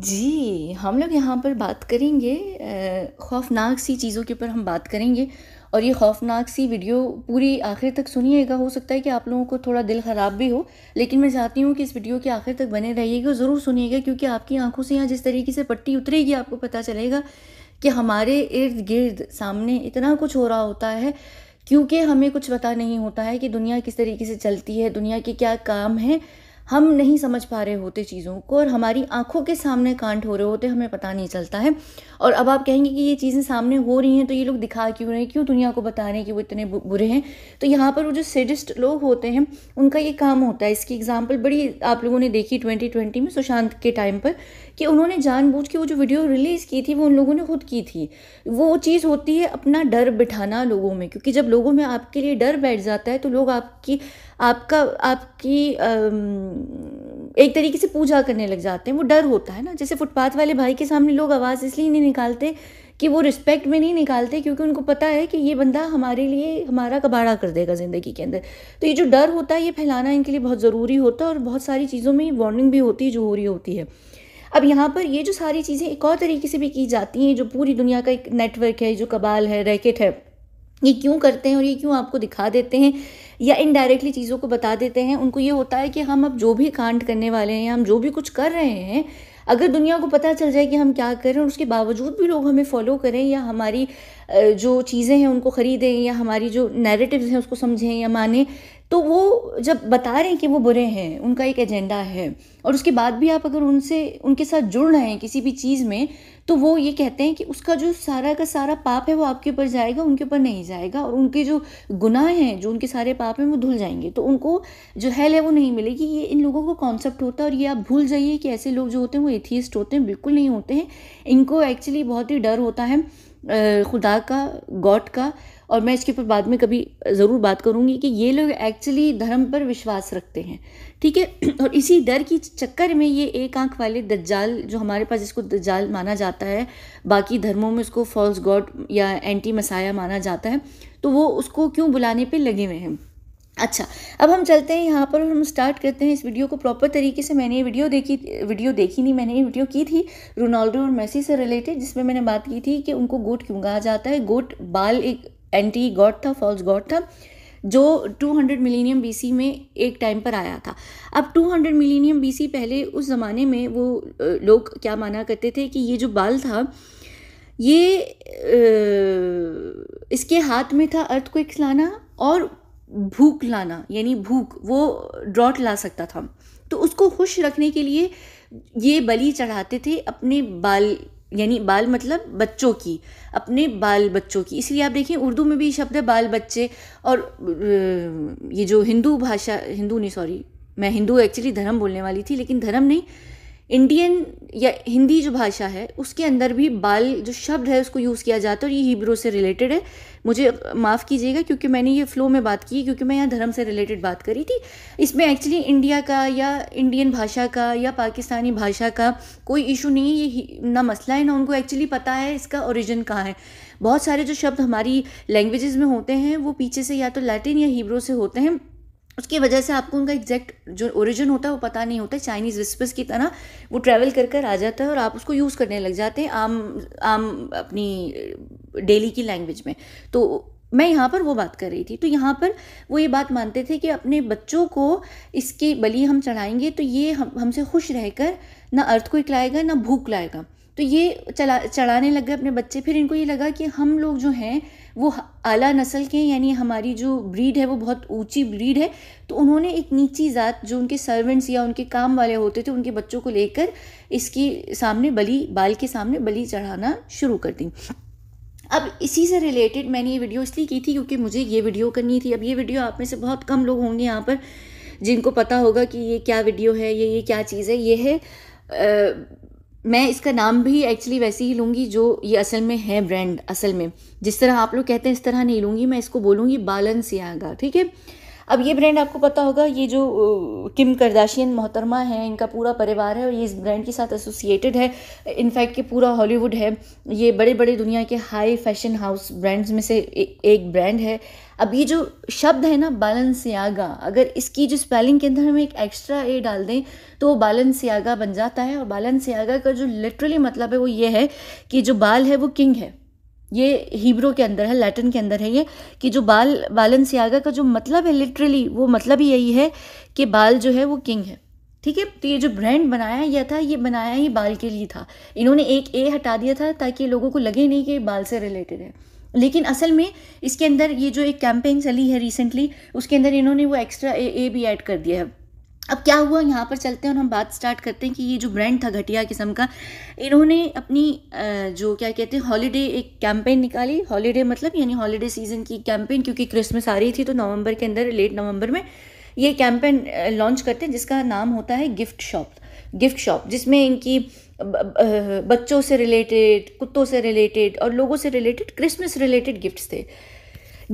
जी हम लोग यहाँ पर बात करेंगे खौफनाक सी चीज़ों के ऊपर हम बात करेंगे और ये खौफनाक सी वीडियो पूरी आखिर तक सुनिएगा हो सकता है कि आप लोगों को थोड़ा दिल ख़राब भी हो लेकिन मैं चाहती हूँ कि इस वीडियो के आखिर तक बने रहिएगा ज़रूर सुनिएगा क्योंकि आपकी आंखों से यहाँ जिस तरीके से पट्टी उतरेगी आपको पता चलेगा कि हमारे इर्द गिर्द सामने इतना कुछ हो रहा होता है क्योंकि हमें कुछ पता नहीं होता है कि दुनिया किस तरीके से चलती है दुनिया के क्या काम हैं हम नहीं समझ पा रहे होते चीज़ों को और हमारी आंखों के सामने कांड हो रहे होते हमें पता नहीं चलता है और अब आप कहेंगे कि ये चीज़ें सामने हो रही हैं तो ये लोग दिखा क्यों रहे हैं क्यों दुनिया को बता रहे हैं कि वो इतने बुरे हैं तो यहाँ पर वो जो सेडिस्ट लोग होते हैं उनका ये काम होता है इसकी एग्जाम्पल बड़ी आप लोगों ने देखी ट्वेंटी में सुशांत के टाइम पर कि उन्होंने जानबूझ के वो जो वीडियो रिलीज़ की थी वो उन लोगों ने खुद की थी वो चीज़ होती है अपना डर बिठाना लोगों में क्योंकि जब लोगों में आपके लिए डर बैठ जाता है तो लोग आपकी आपका आपकी एक तरीके से पूजा करने लग जाते हैं वो डर होता है ना जैसे फुटपाथ वाले भाई के सामने लोग आवाज़ इसलिए नहीं निकालते कि वो रिस्पेक्ट में नहीं निकालते क्योंकि उनको पता है कि ये बंदा हमारे लिए हमारा कबाड़ा कर देगा ज़िंदगी के अंदर तो ये जो डर होता है ये फैलाना इनके लिए बहुत ज़रूरी होता है और बहुत सारी चीज़ों में वार्निंग भी होती है जो हो रही होती है अब यहाँ पर ये जो सारी चीज़ें एक और तरीके से भी की जाती हैं जो पूरी दुनिया का एक नेटवर्क है जो कबाल है रैकेट है ये क्यों करते हैं और ये क्यों आपको दिखा देते हैं या इनडायरेक्टली चीज़ों को बता देते हैं उनको ये होता है कि हम अब जो भी कांड करने वाले हैं या हम जो भी कुछ कर रहे हैं अगर दुनिया को पता चल जाए कि हम क्या करें और उसके बावजूद भी लोग हमें फॉलो करें या हमारी जो चीज़ें हैं उनको ख़रीदें या हमारी जो नैरेटिव्स हैं उसको समझें या माने तो वो जब बता रहे हैं कि वो बुरे हैं उनका एक एजेंडा है और उसके बाद भी आप अगर उनसे उनके साथ जुड़ रहे हैं किसी भी चीज़ में तो वो ये कहते हैं कि उसका जो सारा का सारा पाप है वो आपके ऊपर जाएगा उनके ऊपर नहीं जाएगा और उनके जो गुनाह हैं जो उनके सारे पाप हैं वो धुल जाएंगे तो उनको जो हेल है वो नहीं मिलेगी ये इन लोगों को कॉन्सेप्ट होता है और ये आप भूल जाइए कि ऐसे लोग जो होते हैं वो एथीस्ट होते हैं बिल्कुल नहीं होते हैं इनको एक्चुअली बहुत ही डर होता है खुदा का गॉड का और मैं इसके ऊपर बाद में कभी ज़रूर बात करूँगी कि ये लोग एक्चुअली धर्म पर विश्वास रखते हैं ठीक है और इसी डर की चक्कर में ये एक आंख वाले दज्जाल जो हमारे पास इसको दज्जाल माना जाता है बाकी धर्मों में उसको फॉल्स गॉड या एंटी मसाया माना जाता है तो वो उसको क्यों बुलाने पर लगे हुए हैं अच्छा अब हम चलते हैं यहाँ पर और हम स्टार्ट करते हैं इस वीडियो को प्रॉपर तरीके से मैंने ये वीडियो देखी वीडियो देखी नहीं मैंने ये वीडियो की थी रोनाल्डो और मेसी से रिलेटेड जिसमें मैंने बात की थी कि उनको गोट क्यों कहा जाता है गोट बाल एक एंटी गॉड था फॉल्स गॉड था जो 200 मिलीनियम बीसी में एक टाइम पर आया था अब 200 मिलीनियम बीसी पहले उस ज़माने में वो लोग क्या माना करते थे कि ये जो बाल था ये इसके हाथ में था अर्थ को लाना और भूख लाना यानी भूख वो ड्रॉट ला सकता था तो उसको खुश रखने के लिए ये बलि चढ़ाते थे अपने बाल यानी बाल मतलब बच्चों की अपने बाल बच्चों की इसलिए आप देखें उर्दू में भी शब्द है बाल बच्चे और ये जो हिंदू भाषा हिंदू नहीं सॉरी मैं हिंदू एक्चुअली धर्म बोलने वाली थी लेकिन धर्म नहीं इंडियन या हिंदी जो भाषा है उसके अंदर भी बाल जो शब्द है उसको यूज़ किया जाता है और ये हिब्रो से रिलेटेड है मुझे माफ़ कीजिएगा क्योंकि मैंने ये फ़्लो में बात की क्योंकि मैं यहाँ धर्म से रिलेटेड बात करी थी इसमें एक्चुअली इंडिया का या इंडियन भाषा का या पाकिस्तानी भाषा का कोई इशू नहीं है ये ना मसला है ना उनको एक्चुअली पता है इसका ओरिजिन कहाँ है बहुत सारे जो शब्द हमारी लैंग्वेजेस में होते हैं वो पीछे से या तो लैटिन या हिब्रो से होते हैं उसकी वजह से आपको उनका एग्जैक्ट जो ओरिजिन होता है वो पता नहीं होता चाइनीज़ विस्पर्स की तरह वो ट्रैवल कर कर आ जाता है और आप उसको यूज़ करने लग जाते हैं आम आम अपनी डेली की लैंग्वेज में तो मैं यहाँ पर वो बात कर रही थी तो यहाँ पर वो ये बात मानते थे कि अपने बच्चों को इसकी बलि हम चढ़ाएंगे तो ये हम हमसे खुश रहकर ना अर्थ को लाएगा ना भूख लाएगा तो ये चला चढ़ाने लग गए अपने बच्चे फिर इनको ये लगा कि हम लोग जो हैं वो आला नस्ल के हैं यानी हमारी जो ब्रीड है वो बहुत ऊंची ब्रीड है तो उन्होंने एक नीची ज़ात जो उनके सर्वेंट्स या उनके काम वाले होते थे उनके बच्चों को लेकर इसके सामने बली बाल के सामने बली चढ़ाना शुरू कर दी अब इसी से रिलेटेड मैंने ये वीडियो इसलिए की थी क्योंकि मुझे ये वीडियो करनी थी अब ये वीडियो आप में से बहुत कम लोग होंगे यहाँ पर जिनको पता होगा कि ये क्या वीडियो है ये ये क्या चीज़ है ये है आ, मैं इसका नाम भी एक्चुअली वैसे ही लूँगी जो ये असल में है ब्रांड असल में जिस तरह आप लोग कहते हैं इस तरह नहीं लूँगी मैं इसको बोलूँगी बालनसियागा ठीक है अब ये ब्रांड आपको पता होगा ये जो किम करदाशियन मोहतरमा है इनका पूरा परिवार है और ये इस ब्रांड के साथ एसोसिएटेड है इनफैक्ट कि पूरा हॉलीवुड है ये बड़े बड़े दुनिया के हाई फैशन हाउस ब्रांड्स में से ए, एक ब्रांड है अब ये जो शब्द है ना बैलेंसियागा अगर इसकी जो स्पेलिंग के अंदर हम एक एक्स्ट्रा ए डाल दें तो वो बैलेंसियागा बन जाता है और बैलेंसियागा का जो लिटरली मतलब है वो ये है कि जो बाल है वो किंग है ये हिब्रो के अंदर है लैटिन के अंदर है ये कि जो बाल बैलेंसियागा का जो मतलब है लिटरली वो मतलब ही यही है कि बाल जो है वो किंग है ठीक है तो ये जो ब्रांड बनाया गया था ये बनाया ही बाल के लिए था इन्होंने एक ए हटा दिया था ताकि लोगों को लगे नहीं कि बाल से रिलेटेड है लेकिन असल में इसके अंदर ये जो एक कैंपेन चली है रिसेंटली उसके अंदर इन्होंने वो एक्स्ट्रा ए, ए भी ऐड कर दिया है अब क्या हुआ यहाँ पर चलते हैं और हम बात स्टार्ट करते हैं कि ये जो ब्रांड था घटिया किस्म का इन्होंने अपनी जो क्या कहते हैं हॉलीडे एक कैंपेन निकाली हॉलीडे मतलब यानी हॉलीडे सीजन की कैंपेन क्योंकि क्रिसमस आ रही थी तो नवंबर के अंदर लेट नवंबर में ये कैंपेन लॉन्च करते हैं जिसका नाम होता है गिफ्ट शॉप गिफ्ट शॉप जिसमें इनकी बच्चों से रिलेटेड कुत्तों से रिलेटेड और लोगों से रिलेटेड क्रिसमस रिलेटेड गिफ्ट्स थे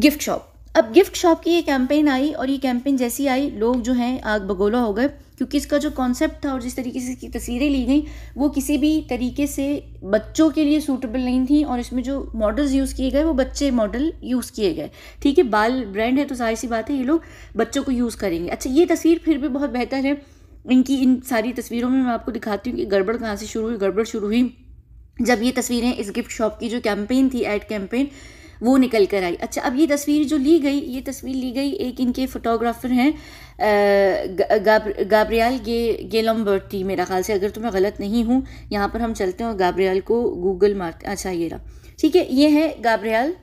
गिफ्ट शॉप अब गिफ्ट शॉप की ये कैंपेन आई और ये कैंपेन जैसी आई लोग जो हैं आग बगोला हो गए क्योंकि इसका जो कॉन्सेप्ट था और जिस तरीके से इसकी तस्वीरें ली गई वो किसी भी तरीके से बच्चों के लिए सूटेबल नहीं थी और इसमें जो मॉडल्स यूज़ किए गए वो बच्चे मॉडल यूज़ किए गए ठीक है बाल ब्रांड है तो जाहिर सी बात है ये लोग बच्चों को यूज़ करेंगे अच्छा ये तस्वीर फिर भी बहुत बेहतर है इनकी इन सारी तस्वीरों में मैं आपको दिखाती हूँ कि गड़बड़ कहाँ से शुरू हुई गड़बड़ शुरू हुई जब ये तस्वीरें इस गिफ्ट शॉप की जो कैंपेन थी एड कैंपेन वो निकल कर आई अच्छा अब ये तस्वीर जो ली गई ये तस्वीर ली गई एक इनके फोटोग्राफर हैं गाब्रियाल गे गेलम्बर्टी मेरा ख्याल से अगर तो मैं गलत नहीं हूँ यहाँ पर हम चलते हैं और गाब्रियाल को गूगल मारते अच्छा ये रहा ठीक है ये है गाब्रियाल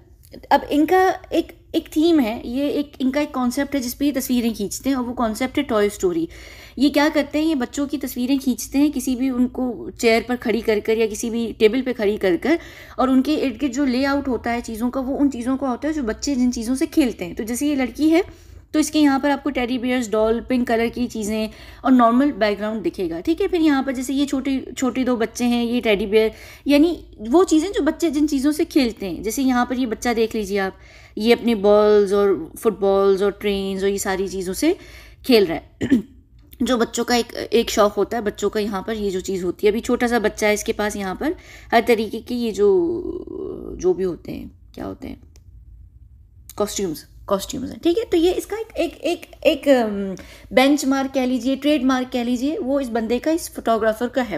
अब इनका एक एक थीम है ये एक इनका एक कॉन्सेप्ट है जिसपे ये तस्वीरें खींचते हैं और वो कॉन्सेप्ट है टॉय स्टोरी ये क्या करते हैं ये बच्चों की तस्वीरें खींचते हैं किसी भी उनको चेयर पर खड़ी कर कर या किसी भी टेबल पर खड़ी कर कर और उनके इर्द गिर्द जो लेआउट होता है चीज़ों का वो उन चीज़ों का होता है जो बच्चे जिन चीज़ों से खेलते हैं तो जैसे ये लड़की है तो इसके यहाँ पर आपको teddy bears doll pink colour की चीज़ें और नॉर्मल बैकग्राउंड दिखेगा ठीक है फिर यहाँ पर जैसे ये छोटे छोटे दो बच्चे हैं ये टेडी बियर यानी वो चीज़ें जो बच्चे जिन चीज़ों से खेलते हैं जैसे यहाँ पर ये बच्चा देख लीजिए आप ये अपने बॉल्स और फुटबॉल्स और ट्रेन्स और ये सारी चीज़ों से खेल रहा है जो बच्चों का एक एक शौक़ होता है बच्चों का यहाँ पर ये जो चीज़ होती है अभी छोटा सा बच्चा है इसके पास यहाँ पर हर तरीके के ये जो जो भी होते हैं क्या होते हैं कॉस्ट्यूम्स कॉस्ट्यूम्स हैं ठीक है तो ये इसका एक एक एक एक बेंच um, मार्क कह लीजिए ट्रेड मार्क कह लीजिए वो इस बंदे का इस फोटोग्राफर का है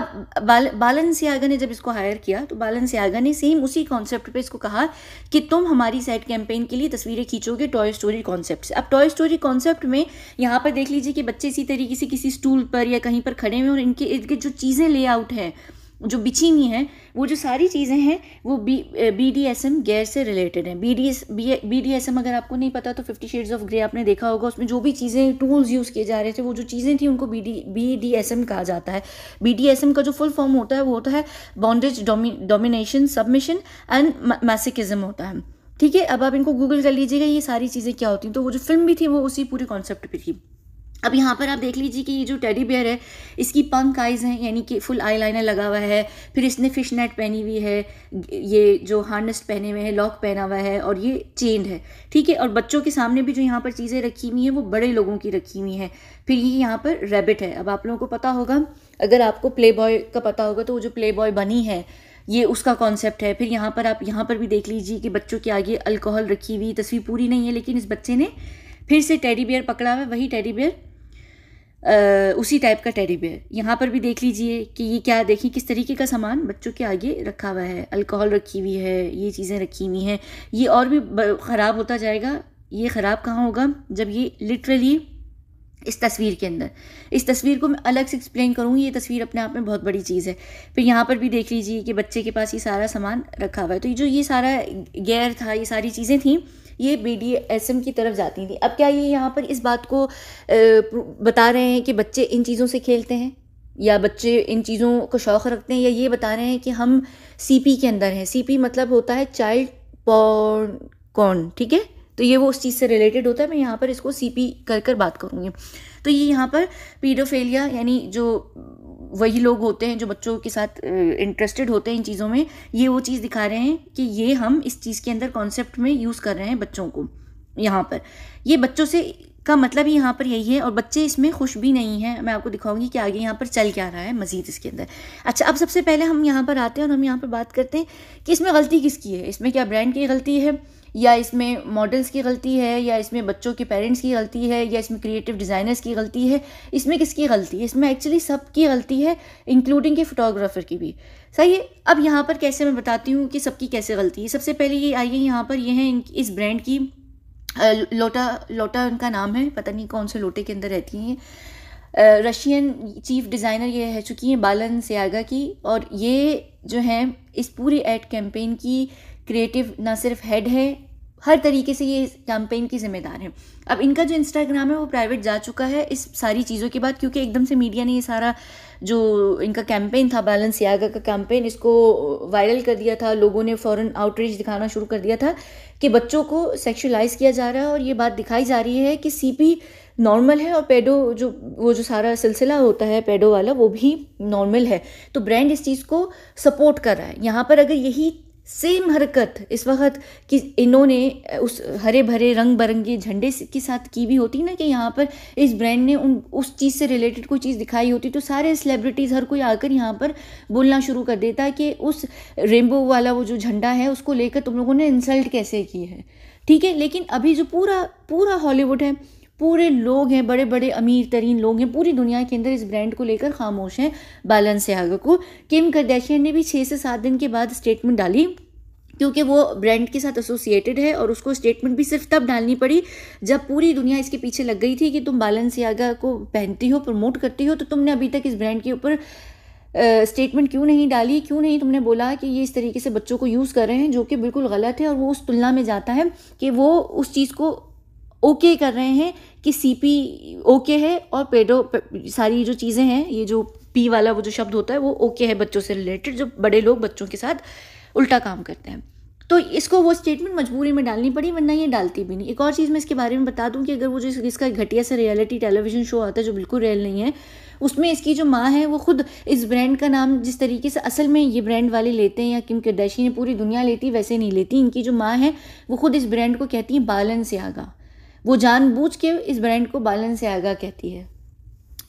अब बाल बालन सियागा ने जब इसको हायर किया तो बालन सियागा ने सेम उसी कॉन्सेप्ट पे इसको कहा कि तुम हमारी साइड कैंपेन के लिए तस्वीरें खींचोगे टॉय स्टोरी कॉन्सेप्ट से अब टॉय स्टोरी कॉन्सेप्ट में यहाँ पर देख लीजिए कि बच्चे इसी तरीके से किसी स्टूल पर या कहीं पर खड़े हुए और इनके इर्द जो चीज़ें लेआउट हैं जो बिछी हुई हैं वो जो सारी चीज़ें हैं वो B B D S M gear से रिलेटेड हैं B D S B D S M अगर आपको नहीं पता तो फिफ्टी शेड्स ऑफ ग्रे आपने देखा होगा उसमें जो भी चीज़ें टूल्स यूज़ किए जा रहे थे वो जो चीज़ें थी उनको B D B D S M कहा जाता है बी डी एस एम का जो फुल फॉर्म होता है वो होता है bondage domination submission and masochism होता है ठीक है अब आप इनको गूगल कर लीजिएगा ये सारी चीज़ें क्या होती हैं तो वो जो फिल्म भी थी वो उसी पूरे कॉन्सेप्ट पर थी अब यहाँ पर आप देख लीजिए कि ये जो टेडी बियर है इसकी पंक आइज़ हैं यानी कि फुल आई लाइनर लगा हुआ है फिर इसने फिश नेट पहनी हुई है ये जो हार्नेस्ट पहने हुए हैं लॉक पहना हुआ है और ये चेंड है ठीक है और बच्चों के सामने भी जो यहाँ पर चीज़ें रखी हुई हैं वो बड़े लोगों की रखी हुई हैं फिर ये यहाँ पर रेबिट है अब आप लोगों को पता होगा अगर आपको प्ले बॉय का पता होगा तो वो जो प्ले बॉय बनी है ये उसका कॉन्सेप्ट है फिर यहाँ पर आप यहाँ पर भी देख लीजिए कि बच्चों के आगे अल्कोहल रखी हुई तस्वीर पूरी नहीं है लेकिन इस बच्चे ने फिर से टेडी बियर पकड़ा हुआ है वही टेडी बियर उसी टाइप का टेडी बेयर यहाँ पर भी देख लीजिए कि ये क्या देखिए किस तरीके का सामान बच्चों के आगे रखा हुआ है अल्कोहल रखी हुई है ये चीज़ें रखी हुई हैं ये और भी ख़राब होता जाएगा ये ख़राब कहाँ होगा जब ये लिटरली इस तस्वीर के अंदर इस तस्वीर को मैं अलग से एक्सप्लेन करूँगी ये तस्वीर अपने आप में बहुत बड़ी चीज़ है फिर यहाँ पर भी देख लीजिए कि बच्चे के पास ये सारा सामान रखा हुआ है तो ये जो ये सारा गैर था ये सारी चीज़ें थी ये बी डी एस एम की तरफ जाती थी अब क्या ये यहाँ पर इस बात को बता रहे हैं कि बच्चे इन चीज़ों से खेलते हैं या बच्चे इन चीज़ों को शौक़ रखते हैं या ये बता रहे हैं कि हम सी पी के अंदर हैं सी पी मतलब होता है चाइल्ड पॉन कॉर्न ठीक है तो ये वो उस चीज़ से रिलेटेड होता है मैं यहाँ पर इसको सी पी कर कर बात करूँगी तो ये यहाँ पर पीडोफेलिया यानी जो वही लोग होते हैं जो बच्चों के साथ इंटरेस्टेड होते हैं इन चीज़ों में ये वो चीज़ दिखा रहे हैं कि ये हम इस चीज़ के अंदर कॉन्सेप्ट में यूज़ कर रहे हैं बच्चों को यहाँ पर ये बच्चों से का मतलब ही यहाँ पर यही है और बच्चे इसमें खुश भी नहीं हैं मैं आपको दिखाऊंगी कि आगे यहाँ पर चल क्या रहा है मज़ीद इसके अंदर अच्छा अब सबसे पहले हम यहाँ पर आते हैं और हम यहाँ पर बात करते हैं कि इसमें गलती किसकी है इसमें क्या ब्रांड की गलती है या इसमें मॉडल्स की गलती है या इसमें बच्चों के पेरेंट्स की गलती है या इसमें क्रिएटिव डिज़ाइनर्स की गलती है इसमें किसकी गलती है इसमें एक्चुअली सब की गलती है इंक्लूडिंग के फोटोग्राफर की भी सही है अब यहाँ पर कैसे मैं बताती हूँ कि सबकी कैसे गलती है सबसे पहले ये आइए यहाँ पर ये है इस ब्रांड की लोटा लोटा उनका नाम है पता नहीं कौन से लोटे के अंदर रहती हैं रशियन चीफ डिज़ाइनर ये है चुकी हैं बालन सयागा की और ये जो है इस पूरी एड कैंपेन की क्रिएटिव ना सिर्फ हेड है हर तरीके से ये कैंपेन की जिम्मेदार है अब इनका जो इंस्टाग्राम है वो प्राइवेट जा चुका है इस सारी चीज़ों के बाद क्योंकि एकदम से मीडिया ने ये सारा जो इनका कैंपेन था बैलेंस यागा का कैंपेन इसको वायरल कर दिया था लोगों ने फ़ौरन आउटरीच दिखाना शुरू कर दिया था कि बच्चों को सेक्शुलाइज किया जा रहा है और ये बात दिखाई जा रही है कि सी नॉर्मल है और पेडो जो वो जो सारा सिलसिला होता है पेडो वाला वो भी नॉर्मल है तो ब्रांड इस चीज़ को सपोर्ट कर रहा है यहाँ पर अगर यही सेम हरकत इस वक्त कि इन्होंने उस हरे भरे रंग बिरंगे झंडे के साथ की भी होती ना कि यहाँ पर इस ब्रांड ने उन उस चीज़ से रिलेटेड कोई चीज़ दिखाई होती तो सारे सेलिब्रिटीज़ हर कोई आकर यहाँ पर बोलना शुरू कर देता कि उस रेनबो वाला वो जो झंडा है उसको लेकर तुम लोगों ने इंसल्ट कैसे की है ठीक है लेकिन अभी जो पूरा पूरा हॉलीवुड है पूरे लोग हैं बड़े बड़े अमीर तरीन लोग हैं पूरी दुनिया के अंदर इस ब्रांड को लेकर खामोश हैं बालन सेहागा को किम करदैशियन ने भी छः से सात दिन के बाद स्टेटमेंट डाली क्योंकि वो ब्रांड के साथ एसोसिएटेड है और उसको स्टेटमेंट भी सिर्फ तब डालनी पड़ी जब पूरी दुनिया इसके पीछे लग गई थी कि तुम बालनसियागा को पहनती हो प्रमोट करती हो तो तुमने अभी तक इस ब्रांड के ऊपर स्टेटमेंट क्यों नहीं डाली क्यों नहीं तुमने बोला कि ये इस तरीके से बच्चों को यूज़ कर रहे हैं जो कि बिल्कुल गलत है और वो उस तुलना में जाता है कि वो उस चीज़ को ओके कर रहे हैं कि सीपी ओके है और पेडो सारी जो चीज़ें हैं ये जो पी वाला वो जो शब्द होता है वो ओके है बच्चों से रिलेटेड जो बड़े लोग बच्चों के साथ उल्टा काम करते हैं तो इसको वो स्टेटमेंट मजबूरी में डालनी पड़ी वरना ये डालती भी नहीं एक और चीज़ मैं इसके बारे में बता दूं कि अगर वो जो इसका घटिया से रियलिटी टेलीविजन शो आता है जो बिल्कुल रियल नहीं है उसमें इसकी जो माँ है वो खुद इस ब्रांड का नाम जिस तरीके से असल में ये ब्रांड वाले लेते हैं या किम के दैशी ने पूरी दुनिया लेती वैसे नहीं लेती इनकी जो माँ है वो खुद इस ब्रांड को कहती है बालन से आगा वो जानबूझ के इस ब्रांड को बालन से आगा कहती है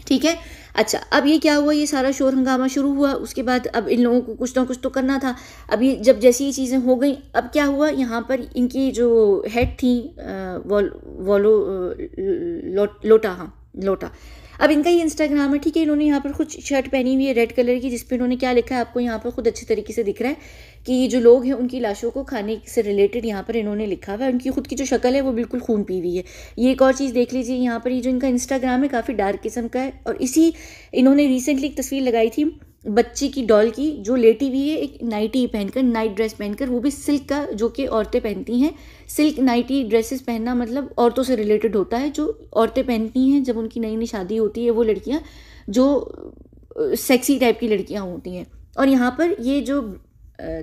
ठीक है अच्छा अब ये क्या हुआ ये सारा शोर हंगामा शुरू हुआ उसके बाद अब इन लोगों को कुछ ना कुछ तो करना था अब ये जब जैसी ये चीज़ें हो गई अब क्या हुआ यहाँ पर इनकी जो हेड थी वॉलो लो, लोटा हाँ लोटा अब इनका ये इंस्टाग्राम है ठीक है इन्होंने यहाँ पर कुछ शर्ट पहनी हुई है रेड कलर की जिसपे इन्होंने क्या लिखा है आपको यहाँ पर खुद अच्छे तरीके से दिख रहा है कि ये जो लोग हैं उनकी लाशों को खाने से रिलेटेड यहाँ पर इन्होंने लिखा हुआ है उनकी खुद की जो शक्ल है वो बिल्कुल खून पी हुई है ये एक और चीज़ देख लीजिए यहाँ पर ये जो इनका इंस्टाग्राम है काफ़ी डार्क किस्म का है और इसी इन्होंने रिसेंटली एक तस्वीर लगाई थी बच्ची की डॉल की जो लेटी हुई है एक नाइटी पहनकर नाइट ड्रेस पहनकर वो भी सिल्क का जो कि औरतें पहनती हैं सिल्क नाइटी ड्रेसेस पहनना मतलब औरतों से रिलेटेड होता है जो औरतें पहनती हैं जब उनकी नई नई शादी होती है वो लड़कियाँ जो सेक्सी टाइप की लड़कियाँ होती हैं और यहाँ पर ये जो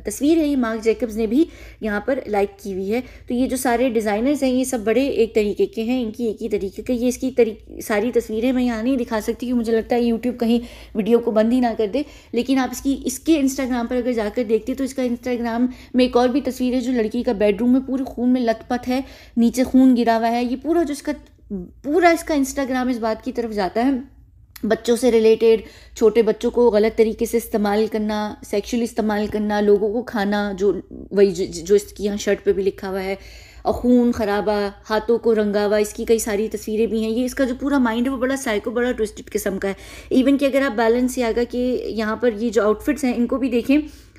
तस्वीर है ये मार्क जैकब्स ने भी यहाँ पर लाइक की हुई है तो ये जो सारे डिज़ाइनर्स हैं ये सब बड़े एक तरीके के हैं इनकी एक ही तरीके के ये इसकी तरी सारी तस्वीरें मैं यहाँ नहीं दिखा सकती कि मुझे लगता है यूट्यूब कहीं वीडियो को बंद ही ना कर दे लेकिन आप इसकी इसके इंस्टाग्राम पर अगर जाकर देखते तो इसका इंस्टाग्राम में एक और भी तस्वीर है जो लड़की का बेडरूम में पूरे खून में लथपथ है नीचे खून गिरा हुआ है ये पूरा जो इसका पूरा इसका इंस्टाग्राम इस बात की तरफ जाता है बच्चों से रिलेटेड छोटे बच्चों को गलत तरीके से इस्तेमाल करना सेक्सुअली इस्तेमाल करना लोगों को खाना जो वही जो इसकी यहाँ शर्ट पे भी लिखा हुआ है और खून खराबा हाथों को रंगावा इसकी कई सारी तस्वीरें भी हैं ये इसका जो पूरा माइंड है वो बड़ा साइको बड़ा ट्विस्टेड किस्म का है इवन कि अगर आप बैलेंस यागा कि यहाँ पर ये जो आउटफिट्स हैं इनको भी देखें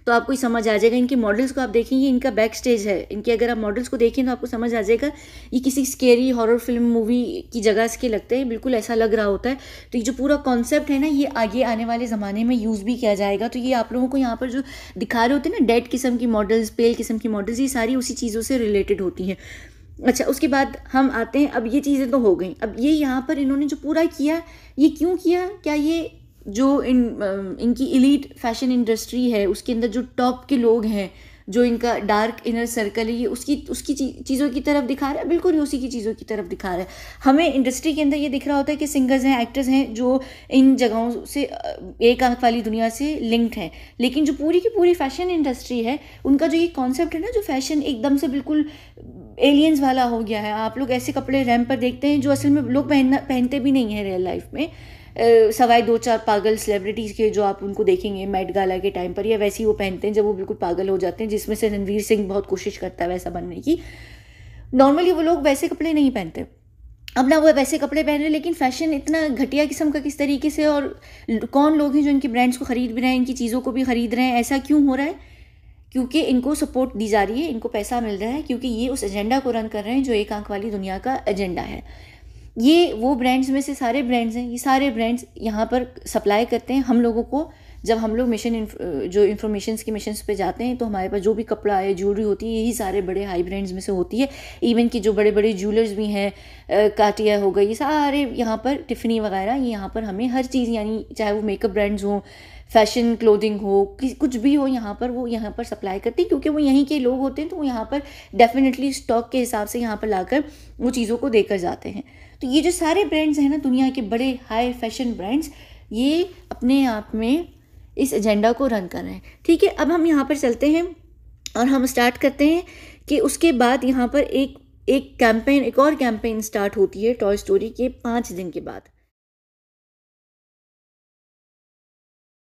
तो आपको समझ आ जाएगा इनके मॉडल्स को आप देखेंगे इनका बैक स्टेज है इनके अगर आप मॉडल्स को देखें तो आपको समझ आ जाएगा ये किसी स्केरी हॉरर फिल्म मूवी की जगह इसके लगते हैं बिल्कुल ऐसा लग रहा होता है तो ये जो पूरा कॉन्सेप्ट है ना ये आगे आने वाले ज़माने में यूज़ भी किया जाएगा तो ये आप लोगों को यहाँ पर जो दिखा रहे होते हैं ना डेड किस्म की मॉडल्स पेल किस्म की मॉडल्स ये सारी उसी चीज़ों से रिलेटेड होती हैं अच्छा उसके बाद हम आते हैं अब ये चीज़ें तो हो गई अब ये यहाँ पर इन्होंने जो पूरा किया ये क्यों किया क्या ये जो इन इनकी इलीट फैशन इंडस्ट्री है उसके अंदर जो टॉप के लोग हैं जो इनका डार्क इनर सर्कल है ये उसकी उसकी चीज़ों की तरफ दिखा रहा है बिल्कुल ही उसी की चीज़ों की तरफ दिखा रहा है हमें इंडस्ट्री के अंदर ये दिख रहा होता है कि सिंगर्स हैं एक्टर्स हैं जो इन जगहों से एक आंख वाली दुनिया से लिंक्ड हैं लेकिन जो पूरी की पूरी फैशन इंडस्ट्री है उनका जो ये कॉन्सेप्ट है ना जो फैशन एकदम से बिल्कुल एलियंस वाला हो गया है आप लोग ऐसे कपड़े रैम पर देखते हैं जो असल में लोग पहनना पहनते भी नहीं हैं रियल लाइफ में सवाए दो चार पागल सेलिब्रिटीज़ के जो आप उनको देखेंगे मेट गाला के टाइम पर या वैसे ही वो पहनते हैं जब वो बिल्कुल पागल हो जाते हैं जिसमें से रणवीर सिंह बहुत कोशिश करता है वैसा बनने की नॉर्मली वो लोग वैसे कपड़े नहीं पहनते अपना वो वैसे कपड़े पहन रहे लेकिन फैशन इतना घटिया किस्म का किस तरीके से और कौन लोग हैं जो इनके ब्रांड्स को ख़रीद भी रहे हैं इनकी चीज़ों को भी ख़रीद रहे हैं ऐसा क्यों हो रहा है क्योंकि इनको सपोर्ट दी जा रही है इनको पैसा मिल रहा है क्योंकि ये उस एजेंडा को रन कर रहे हैं जो एक आंख वाली दुनिया का एजेंडा है ये वो ब्रांड्स में से सारे ब्रांड्स हैं ये सारे ब्रांड्स यहाँ पर सप्लाई करते हैं हम लोगों को जब हम लोग मिशन जो इन्फॉर्मेशन के मिशन पे जाते हैं तो हमारे पास जो भी कपड़ा है ज्वेलरी होती है यही सारे बड़े हाई ब्रांड्स में से होती है इवन कि जो बड़े बड़े ज्वेलर्स भी हैं काटिया हो गई ये सारे यहाँ पर टिफ़नी वगैरह ये यहाँ पर हमें हर चीज़ यानी चाहे वो मेकअप ब्रांड्स हों फैशन क्लोथिंग हो कुछ भी हो यहाँ पर वो यहाँ पर सप्लाई करती है क्योंकि वो यहीं के लोग होते हैं तो वो यहाँ पर डेफिनेटली स्टॉक के हिसाब से यहाँ पर लाकर वो चीज़ों को देकर जाते हैं तो ये जो सारे ब्रांड्स हैं ना दुनिया के बड़े हाई फैशन ब्रांड्स ये अपने आप में इस एजेंडा को रन कर रहे हैं ठीक है अब हम यहाँ पर चलते हैं और हम स्टार्ट करते हैं कि उसके बाद यहाँ पर एक एक कैंपेन एक और कैंपेन स्टार्ट होती है टॉय स्टोरी के पाँच दिन के बाद